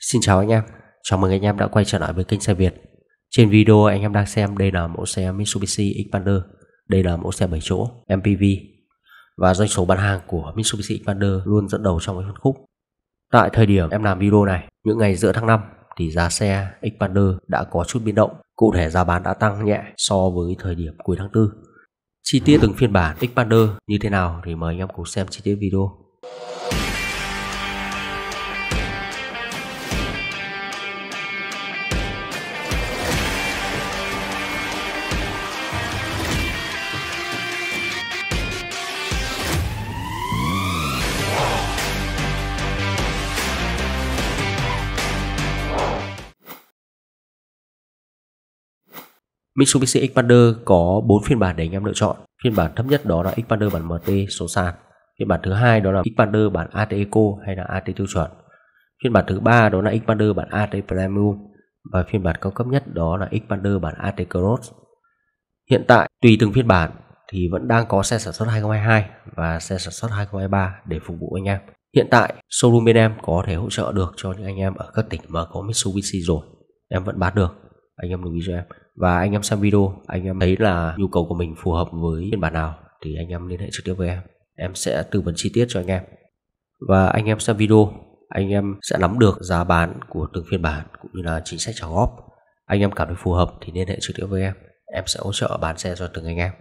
Xin chào anh em, chào mừng anh em đã quay trở lại với kênh xe Việt Trên video anh em đang xem đây là mẫu xe Mitsubishi Xpander Đây là mẫu xe 7 chỗ MPV Và doanh số bán hàng của Mitsubishi Xpander luôn dẫn đầu trong phân khúc Tại thời điểm em làm video này, những ngày giữa tháng 5 thì giá xe Xpander đã có chút biến động Cụ thể giá bán đã tăng nhẹ so với thời điểm cuối tháng 4 Chi tiết từng phiên bản Xpander như thế nào thì mời anh em cùng xem chi tiết video Mitsubishi Xpander có 4 phiên bản để anh em lựa chọn. Phiên bản thấp nhất đó là Xpander bản MT số sàn. Phiên bản thứ hai đó là Xpander bản AT Eco hay là AT tiêu chuẩn. Phiên bản thứ ba đó là Xpander bản AT Premium và phiên bản cao cấp nhất đó là Xpander bản AT Cross. Hiện tại tùy từng phiên bản thì vẫn đang có xe sản xuất 2022 và xe sản xuất 2023 để phục vụ anh em. Hiện tại showroom bên em có thể hỗ trợ được cho những anh em ở các tỉnh mà có Mitsubishi rồi. Em vẫn bán được. Anh em lưu ý cho em và anh em xem video anh em thấy là nhu cầu của mình phù hợp với phiên bản nào thì anh em liên hệ trực tiếp với em em sẽ tư vấn chi tiết cho anh em và anh em xem video anh em sẽ nắm được giá bán của từng phiên bản cũng như là chính sách trả góp anh em cảm thấy phù hợp thì liên hệ trực tiếp với em em sẽ hỗ trợ bán xe cho từng anh em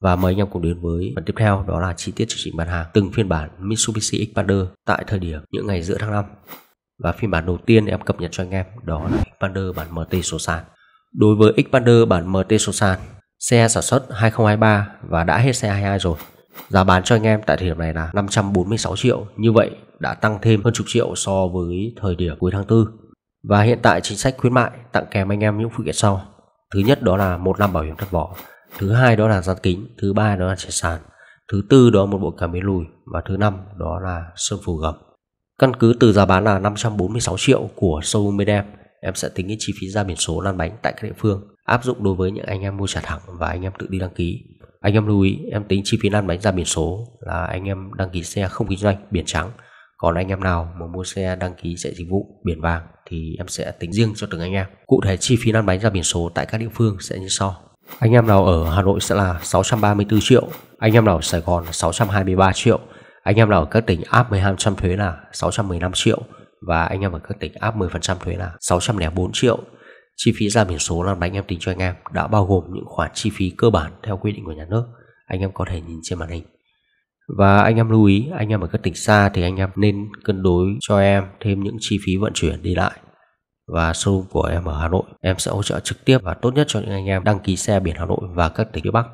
và mời anh em cùng đến với phần tiếp theo đó là chi tiết chương trình bán hàng từng phiên bản Mitsubishi Xpander tại thời điểm những ngày giữa tháng 5 và phiên bản đầu tiên em cập nhật cho anh em đó là Xpander bản MT số sàn Đối với Xpander bản MT Sosan, xe sản xuất 2023 và đã hết xe 22 rồi. Giá bán cho anh em tại thời điểm này là 546 triệu, như vậy đã tăng thêm hơn chục triệu so với thời điểm cuối tháng 4. Và hiện tại chính sách khuyến mại tặng kèm anh em những phụ kiện sau. Thứ nhất đó là một năm bảo hiểm thất vỏ, thứ hai đó là gian kính, thứ ba đó là trẻ sàn, thứ tư đó là một bộ cảm biến lùi và thứ năm đó là sơn phủ gầm. Căn cứ từ giá bán là 546 triệu của showroom bên em em sẽ tính cái chi phí ra biển số lăn bánh tại các địa phương áp dụng đối với những anh em mua trả thẳng và anh em tự đi đăng ký anh em lưu ý em tính chi phí lăn bánh ra biển số là anh em đăng ký xe không kinh doanh biển trắng còn anh em nào mà mua xe đăng ký chạy dịch vụ biển vàng thì em sẽ tính riêng cho từng anh em cụ thể chi phí lăn bánh ra biển số tại các địa phương sẽ như sau anh em nào ở Hà Nội sẽ là 634 triệu anh em nào ở Sài Gòn là 623 triệu anh em nào ở các tỉnh áp 12% thuế là 615 triệu và anh em ở các tỉnh áp 10% thuế là 604 triệu. Chi phí ra biển số làm anh em tính cho anh em đã bao gồm những khoản chi phí cơ bản theo quy định của nhà nước. Anh em có thể nhìn trên màn hình. Và anh em lưu ý, anh em ở các tỉnh xa thì anh em nên cân đối cho em thêm những chi phí vận chuyển đi lại. Và showroom của em ở Hà Nội, em sẽ hỗ trợ trực tiếp và tốt nhất cho những anh em đăng ký xe biển Hà Nội và các tỉnh phía Bắc.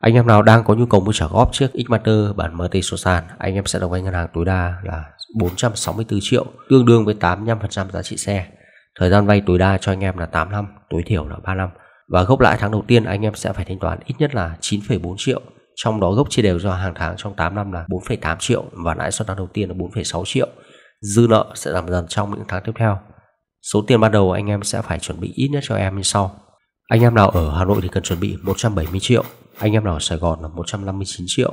Anh em nào đang có nhu cầu mua trả góp chiếc Xmaster bản MT số sàn, anh em sẽ đồng vay ngân hàng tối đa là 464 triệu, tương đương với 85% giá trị xe. Thời gian vay tối đa cho anh em là 8 năm, tối thiểu là 3 năm. Và gốc lãi tháng đầu tiên anh em sẽ phải thanh toán ít nhất là 9,4 triệu, trong đó gốc chia đều do hàng tháng trong 8 năm là 4,8 triệu và lãi suất tháng đầu tiên là 4,6 triệu. Dư nợ sẽ giảm dần trong những tháng tiếp theo. Số tiền ban đầu anh em sẽ phải chuẩn bị ít nhất cho em như sau. Anh em nào ở Hà Nội thì cần chuẩn bị 170 triệu, anh em nào ở Sài Gòn là 159 triệu,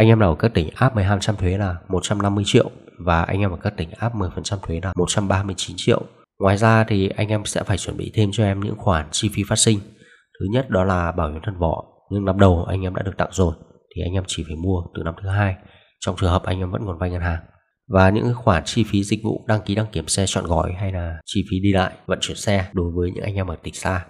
anh em nào ở các tỉnh áp 12% thuế là 150 triệu và anh em ở các tỉnh áp 10% thuế là 139 triệu. Ngoài ra thì anh em sẽ phải chuẩn bị thêm cho em những khoản chi phí phát sinh. Thứ nhất đó là bảo hiểm thân vỏ, nhưng năm đầu anh em đã được tặng rồi thì anh em chỉ phải mua từ năm thứ hai trong trường hợp anh em vẫn còn vay ngân hàng và những khoản chi phí dịch vụ đăng ký đăng kiểm xe chọn gói hay là chi phí đi lại vận chuyển xe đối với những anh em ở tỉnh xa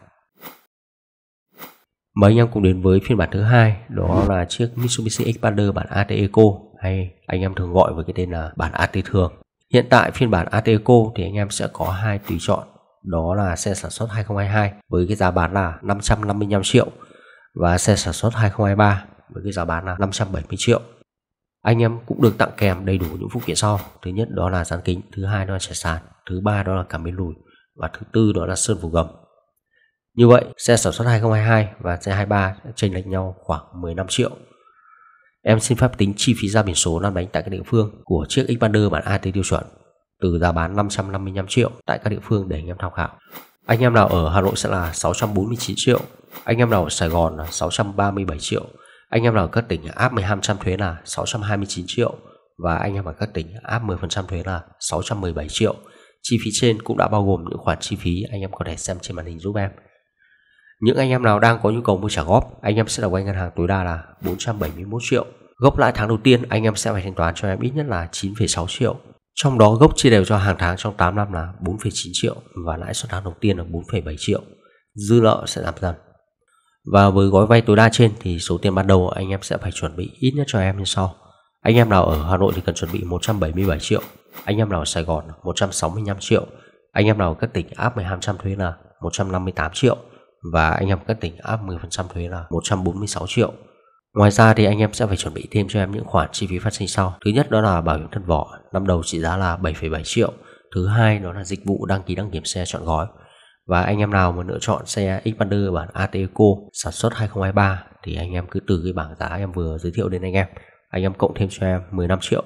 và anh em cùng đến với phiên bản thứ hai đó là chiếc Mitsubishi Expander bản AT Eco hay anh em thường gọi với cái tên là bản AT thường. Hiện tại phiên bản AT Eco thì anh em sẽ có hai tùy chọn đó là xe sản xuất 2022 với cái giá bán là 555 triệu và xe sản xuất 2023 với cái giá bán là 570 triệu. Anh em cũng được tặng kèm đầy đủ những phụ kiện sau. Thứ nhất đó là dàn kính, thứ hai đó là trải sàn, thứ ba đó là cảm biến lùi và thứ tư đó là sơn phủ gầm như vậy, xe sản xuất 2022 và xe 23 chênh lệch nhau khoảng 15 triệu. Em xin phép tính chi phí ra biển số lăn bánh tại các địa phương của chiếc Xpander bản AT tiêu chuẩn từ giá bán 555 triệu tại các địa phương để anh em tham khảo. Anh em nào ở Hà Nội sẽ là 649 triệu, anh em nào ở Sài Gòn là 637 triệu, anh em nào ở các tỉnh áp 12% thuế là 629 triệu và anh em ở các tỉnh áp 10% thuế là 617 triệu. Chi phí trên cũng đã bao gồm những khoản chi phí anh em có thể xem trên màn hình giúp em. Những anh em nào đang có nhu cầu mua trả góp, anh em sẽ được vay ngân hàng tối đa là 471 triệu. Gốc lãi tháng đầu tiên anh em sẽ phải thanh toán cho em ít nhất là 9,6 triệu. Trong đó gốc chia đều cho hàng tháng trong 8 năm là 4,9 triệu và lãi suất tháng đầu tiên là 4,7 triệu. Dư nợ sẽ giảm dần. Và với gói vay tối đa trên thì số tiền ban đầu anh em sẽ phải chuẩn bị ít nhất cho em như sau. Anh em nào ở Hà Nội thì cần chuẩn bị 177 triệu, anh em nào ở Sài Gòn 165 triệu, anh em nào ở các tỉnh áp 1200 thuế là 158 triệu và anh em các tỉnh áp 10% thuế là 146 triệu. Ngoài ra thì anh em sẽ phải chuẩn bị thêm cho em những khoản chi phí phát sinh sau. Thứ nhất đó là bảo hiểm thân vỏ, năm đầu trị giá là 7,7 triệu. Thứ hai đó là dịch vụ đăng ký đăng kiểm xe chọn gói. Và anh em nào mà lựa chọn xe Xpander bản AT e sản xuất 2023 thì anh em cứ từ cái bảng giá em vừa giới thiệu đến anh em. Anh em cộng thêm cho em 15 triệu.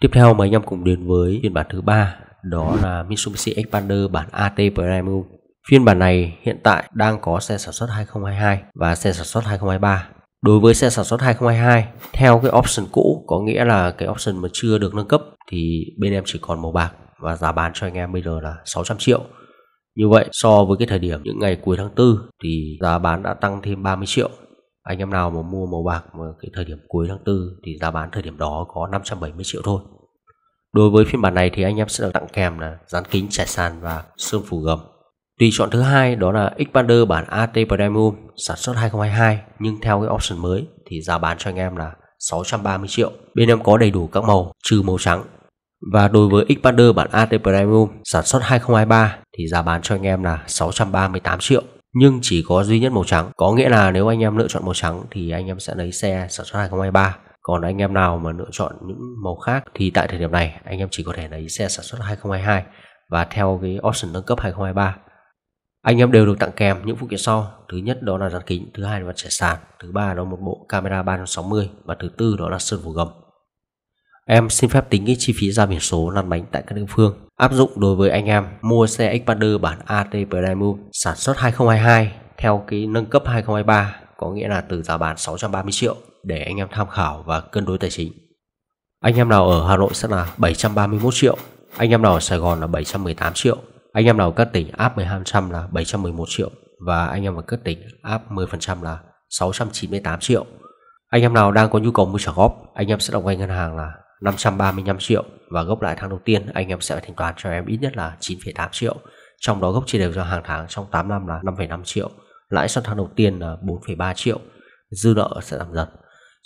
Tiếp theo mời anh em cùng đến với phiên bản thứ ba đó là Mitsubishi Xpander bản AT Premium Phiên bản này hiện tại đang có xe sản xuất 2022 và xe sản xuất 2023. Đối với xe sản xuất 2022, theo cái option cũ có nghĩa là cái option mà chưa được nâng cấp thì bên em chỉ còn màu bạc và giá bán cho anh em bây giờ là 600 triệu. Như vậy so với cái thời điểm những ngày cuối tháng 4 thì giá bán đã tăng thêm 30 triệu. Anh em nào mà mua màu bạc mà cái thời điểm cuối tháng 4 thì giá bán thời điểm đó có 570 triệu thôi. Đối với phiên bản này thì anh em sẽ được tặng kèm là dán kính trải sàn và sơn phủ gầm Tùy chọn thứ hai đó là Xpander bản AT Premium sản xuất 2022 nhưng theo cái option mới thì giá bán cho anh em là 630 triệu. Bên em có đầy đủ các màu trừ màu trắng. Và đối với Xpander bản AT Premium sản xuất 2023 thì giá bán cho anh em là 638 triệu nhưng chỉ có duy nhất màu trắng. Có nghĩa là nếu anh em lựa chọn màu trắng thì anh em sẽ lấy xe sản xuất 2023. Còn anh em nào mà lựa chọn những màu khác thì tại thời điểm này anh em chỉ có thể lấy xe sản xuất 2022 và theo cái option nâng cấp 2023 anh em đều được tặng kèm những phụ kiện sau. Thứ nhất đó là rắn kính, thứ hai là mặt trẻ sàn, thứ ba đó là một bộ camera 360 và thứ tư đó là sơn phủ gầm. Em xin phép tính cái chi phí ra biển số lăn bánh tại các địa phương áp dụng đối với anh em mua xe Expander bản AT Premium sản xuất 2022 theo cái nâng cấp 2023 có nghĩa là từ giá bán 630 triệu để anh em tham khảo và cân đối tài chính. Anh em nào ở Hà Nội sẽ là 731 triệu, anh em nào ở Sài Gòn là 718 triệu anh em nào cất tỉnh áp 12% là 711 triệu và anh em mà cất tỉnh áp 10% là 698 triệu. Anh em nào đang có nhu cầu mua trả góp, anh em sẽ đóng vai ngân hàng là 535 triệu và gốc lại tháng đầu tiên anh em sẽ phải thanh toán cho em ít nhất là 9,8 triệu. Trong đó gốc chia đều cho hàng tháng trong 8 năm là 5,5 triệu, lãi sau tháng đầu tiên là 4,3 triệu, dư nợ sẽ giảm dần.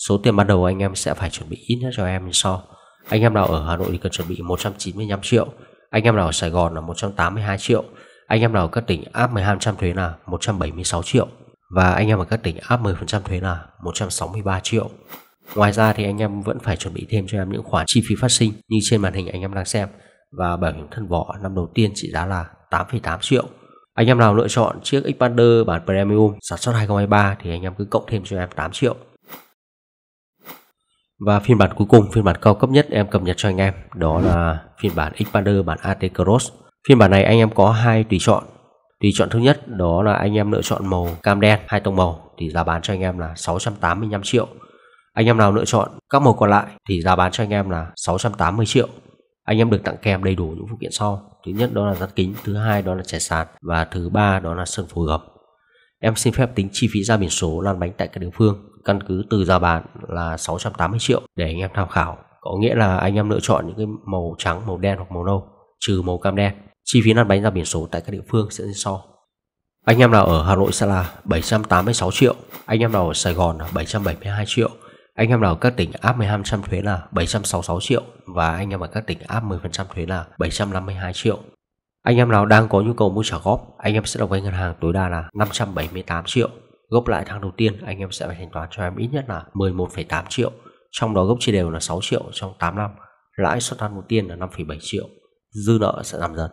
Số tiền ban đầu anh em sẽ phải chuẩn bị ít nhất cho em như sau. Anh em nào ở Hà Nội thì cần chuẩn bị 195 triệu, anh em nào ở Sài Gòn là 182 triệu Anh em nào ở các tỉnh áp 12% thuế là 176 triệu Và anh em ở các tỉnh áp 10% thuế là 163 triệu Ngoài ra thì anh em vẫn phải chuẩn bị thêm cho em những khoản chi phí phát sinh như trên màn hình anh em đang xem và bảo hiểm thân vỏ năm đầu tiên trị giá là 8,8 triệu. Anh em nào lựa chọn chiếc Xpander bản Premium sản xuất 2023 thì anh em cứ cộng thêm cho em 8 triệu. Và phiên bản cuối cùng, phiên bản cao cấp nhất em cập nhật cho anh em Đó là phiên bản Expander bản AT Cross Phiên bản này anh em có hai tùy chọn Tùy chọn thứ nhất đó là anh em lựa chọn màu cam đen, hai tông màu Thì giá bán cho anh em là 685 triệu Anh em nào lựa chọn các màu còn lại thì giá bán cho anh em là 680 triệu Anh em được tặng kèm đầy đủ những phụ kiện sau Thứ nhất đó là rát kính, thứ hai đó là chè sàn Và thứ ba đó là sơn phù hợp Em xin phép tính chi phí ra biển số lăn bánh tại các địa phương căn cứ từ giá bán là 680 triệu để anh em tham khảo có nghĩa là anh em lựa chọn những cái màu trắng màu đen hoặc màu nâu trừ màu cam đen chi phí lăn bánh ra biển số tại các địa phương sẽ so anh em nào ở Hà Nội sẽ là 786 triệu anh em nào ở Sài Gòn là 772 triệu anh em nào ở các tỉnh áp 12% thuế là 766 triệu và anh em ở các tỉnh áp 10% thuế là 752 triệu anh em nào đang có nhu cầu mua trả góp, anh em sẽ được vay ngân hàng tối đa là 578 triệu. Gốc lãi tháng đầu tiên anh em sẽ phải thanh toán cho em ít nhất là 11,8 triệu, trong đó gốc chia đều là 6 triệu trong 8 năm, lãi suất tháng đầu tiên là 5,7 triệu, dư nợ sẽ giảm dần.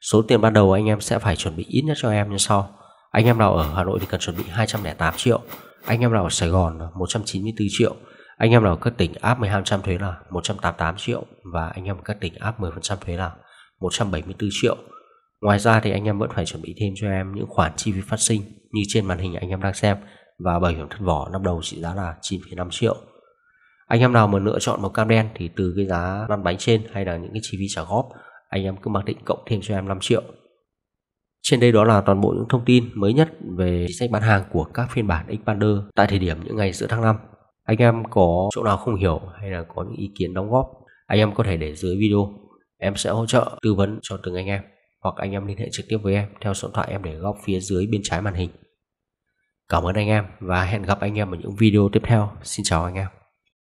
Số tiền ban đầu anh em sẽ phải chuẩn bị ít nhất cho em như sau. Anh em nào ở Hà Nội thì cần chuẩn bị 208 triệu, anh em nào ở Sài Gòn là 194 triệu, anh em nào ở các tỉnh áp 12% thuế là 188 triệu và anh em ở các tỉnh áp 10% thuế là 174 triệu. Ngoài ra thì anh em vẫn phải chuẩn bị thêm cho em những khoản chi phí phát sinh như trên màn hình anh em đang xem và bảo hiểm thân vỏ năm đầu trị giá là 9,5 triệu. Anh em nào mà lựa chọn màu cam đen thì từ cái giá lăn bánh trên hay là những cái chi phí trả góp, anh em cứ mặc định cộng thêm cho em 5 triệu. Trên đây đó là toàn bộ những thông tin mới nhất về chính sách bán hàng của các phiên bản Expander tại thời điểm những ngày giữa tháng 5. Anh em có chỗ nào không hiểu hay là có những ý kiến đóng góp, anh em có thể để dưới video. Em sẽ hỗ trợ tư vấn cho từng anh em hoặc anh em liên hệ trực tiếp với em theo số điện thoại em để góc phía dưới bên trái màn hình. Cảm ơn anh em và hẹn gặp anh em ở những video tiếp theo. Xin chào anh em.